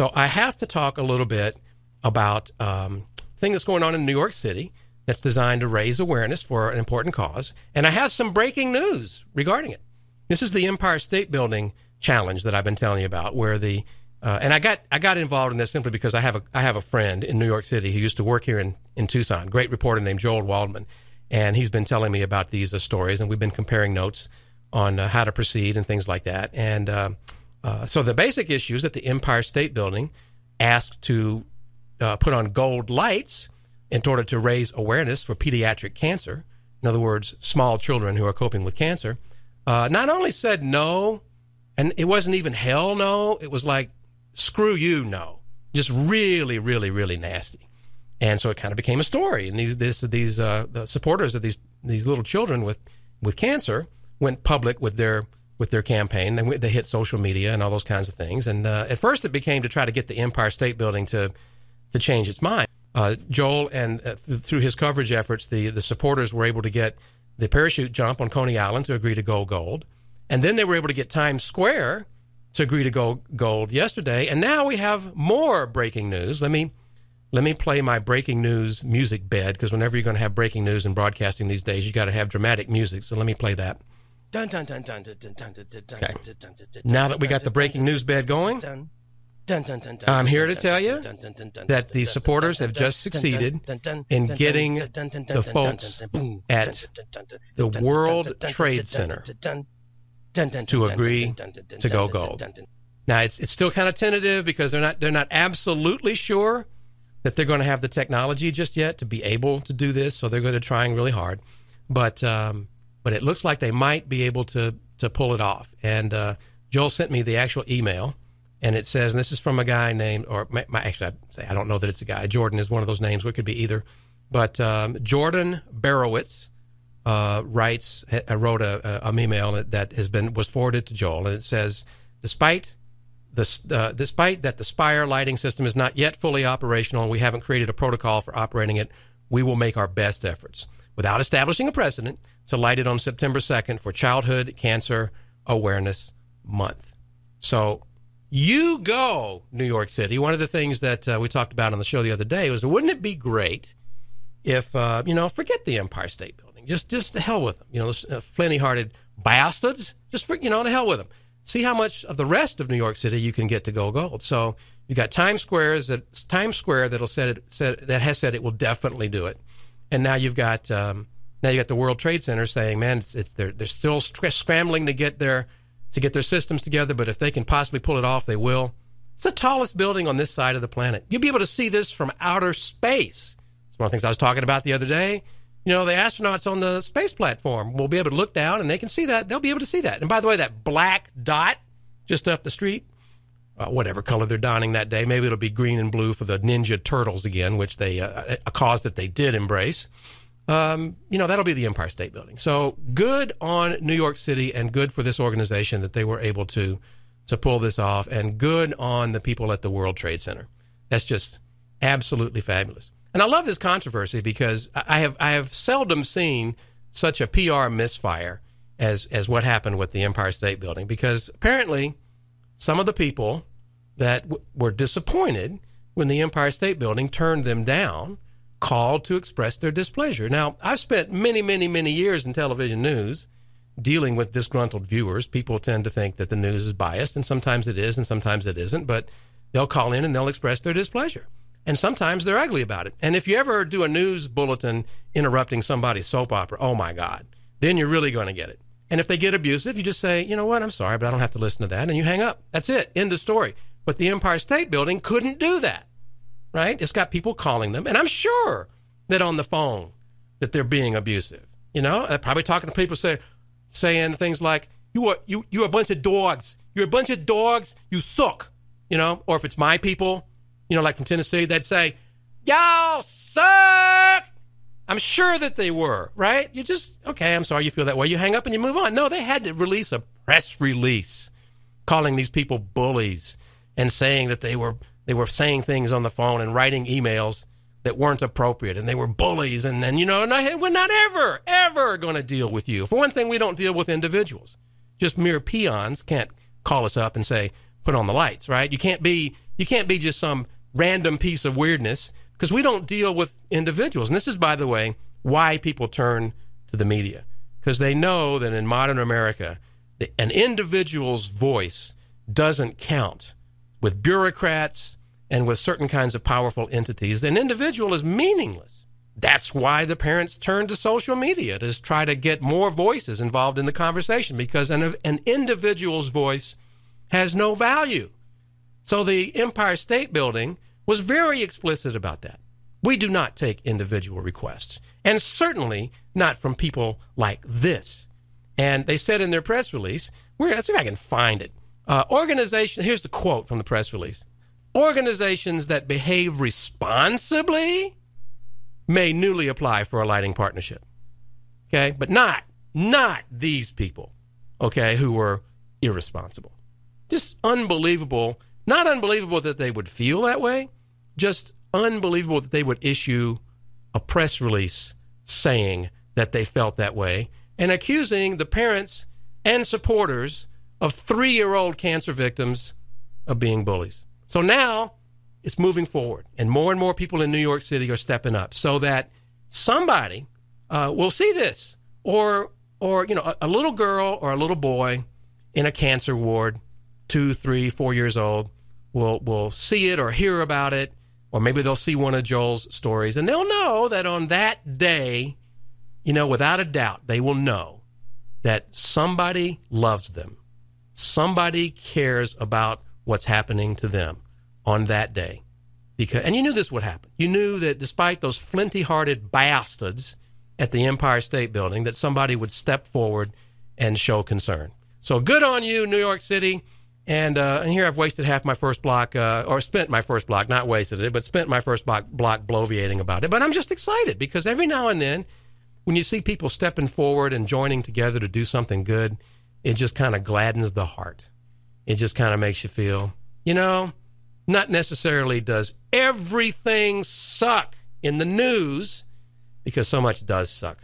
So I have to talk a little bit about um, thing that's going on in New York City that's designed to raise awareness for an important cause. And I have some breaking news regarding it. This is the Empire State Building challenge that I've been telling you about, where the uh, and I got I got involved in this simply because I have a I have a friend in New York City who used to work here in in Tucson, great reporter named Joel Waldman, and he's been telling me about these uh, stories, and we've been comparing notes on uh, how to proceed and things like that. And um, uh, so the basic issue is that the Empire State Building asked to uh, put on gold lights in order to raise awareness for pediatric cancer. In other words, small children who are coping with cancer. Uh, not only said no, and it wasn't even hell no. It was like screw you no, just really, really, really nasty. And so it kind of became a story. And these this, these uh, the supporters of these these little children with with cancer went public with their with their campaign. They, they hit social media and all those kinds of things. And uh, at first, it became to try to get the Empire State Building to to change its mind. Uh, Joel and uh, th- through his coverage efforts, the the supporters were able to get the parachute jump on Coney Island to agree to go gold, and then they were able to get Times Square to agree to go gold yesterday. And now we have more breaking news. Let me let me play my breaking news music bed because whenever you're going to have breaking news in broadcasting these days, you got to have dramatic music. So let me play that. Dun, dun, dun, dun, dun, dun, dun, dun, dun, dun, okay. now that we got the breaking news bed going, I'm here to tell you that the supporters have just succeeded in getting the folks at the World Trade Center to agree to go gold. Now it's it's still kind of tentative because they're not they're not absolutely sure that they're going to have the technology just yet to be able to do this, so they're going to trying really hard. But um, but it looks like they might be able to to pull it off. And uh, Joel sent me the actual email, and it says, and this is from a guy named, or my, my, actually, I say I don't know that it's a guy. Jordan is one of those names. It could be either, but um, Jordan Barowitz uh, writes, ha, uh, wrote a, a, an email that, has been was forwarded to Joel, and it says, despite the, uh, despite that the Spire lighting system is not yet fully operational and we haven't created a protocol for operating it, we will make our best efforts. Without establishing a precedent, to light it on September 2nd for Childhood Cancer Awareness Month. So you go, New York City. One of the things that uh, we talked about on the show the other day was wouldn't it be great if, uh, you know, forget the Empire State Building? Just, just to hell with them. You know, those uh, flinty hearted bastards. Just, for, you know, to hell with them. See how much of the rest of New York City you can get to go gold. So you got Times Squares that Times Square that'll it that has said it will definitely do it, and now you've got um, now you got the World Trade Center saying, "Man, it's, it's they're they're still scrambling to get their to get their systems together, but if they can possibly pull it off, they will." It's the tallest building on this side of the planet. You'll be able to see this from outer space. It's one of the things I was talking about the other day. You know, the astronauts on the space platform will be able to look down and they can see that. They'll be able to see that. And by the way, that black dot just up the street, uh, whatever color they're donning that day, maybe it'll be green and blue for the Ninja Turtles again, which they, uh, a cause that they did embrace um, you know, that'll be the Empire State Building. So good on New York City and good for this organization that they were able to to pull this off and good on the people at the World Trade Center. That's just absolutely fabulous. And I love this controversy because I have I have seldom seen such a PR misfire as as what happened with the Empire State Building because apparently some of the people that w- were disappointed when the Empire State Building turned them down called to express their displeasure. Now, I have spent many, many, many years in television news dealing with disgruntled viewers. People tend to think that the news is biased, and sometimes it is, and sometimes it isn't, but they'll call in and they'll express their displeasure. And sometimes they're ugly about it. And if you ever do a news bulletin interrupting somebody's soap opera, oh my God, then you're really going to get it. And if they get abusive, you just say, you know what, I'm sorry, but I don't have to listen to that. And you hang up. That's it. End of story. But the Empire State Building couldn't do that right? It's got people calling them, and I'm sure that on the phone that they're being abusive. You know, they're uh, probably talking to people say, saying things like, "You are you you're a bunch of dogs. You're a bunch of dogs. You suck." You know, or if it's my people, you know, like from Tennessee, they'd say, "Y'all suck." I'm sure that they were right. You just okay. I'm sorry you feel that way. You hang up and you move on. No, they had to release a press release calling these people bullies and saying that they were they were saying things on the phone and writing emails that weren't appropriate and they were bullies and then you know and I, we're not ever ever going to deal with you for one thing we don't deal with individuals just mere peons can't call us up and say put on the lights right you can't be you can't be just some random piece of weirdness because we don't deal with individuals and this is by the way why people turn to the media because they know that in modern america the, an individual's voice doesn't count with bureaucrats, and with certain kinds of powerful entities, an individual is meaningless. That's why the parents turn to social media to try to get more voices involved in the conversation because an, an individual's voice has no value. So the Empire State Building was very explicit about that. We do not take individual requests, and certainly not from people like this. And they said in their press release, where, let's see if I can find it. Uh, organization, here's the quote from the press release organizations that behave responsibly may newly apply for a lighting partnership. Okay, but not not these people, okay, who were irresponsible. Just unbelievable. Not unbelievable that they would feel that way, just unbelievable that they would issue a press release saying that they felt that way and accusing the parents and supporters of three year old cancer victims of being bullies. So now it's moving forward, and more and more people in New York City are stepping up so that somebody uh, will see this, or or you know, a, a, little girl or a little boy in a cancer ward, two, three, four years old, will will see it or hear about it, or maybe they'll see one of Joel's stories, and they'll know that on that day, you know, without a doubt, they will know that somebody loves them Somebody cares about what's happening to them on that day. Because, and you knew this would happen. You knew that despite those flinty hearted bastards at the Empire State Building, that somebody would step forward and show concern. So good on you, New York City. And, uh, and here I've wasted half my first block, uh, or spent my first block, not wasted it, but spent my first block, block bloviating about it. But I'm just excited because every now and then, when you see people stepping forward and joining together to do something good, it just kind of gladdens the heart. It just kind of makes you feel, you know, not necessarily does everything suck in the news because so much does suck.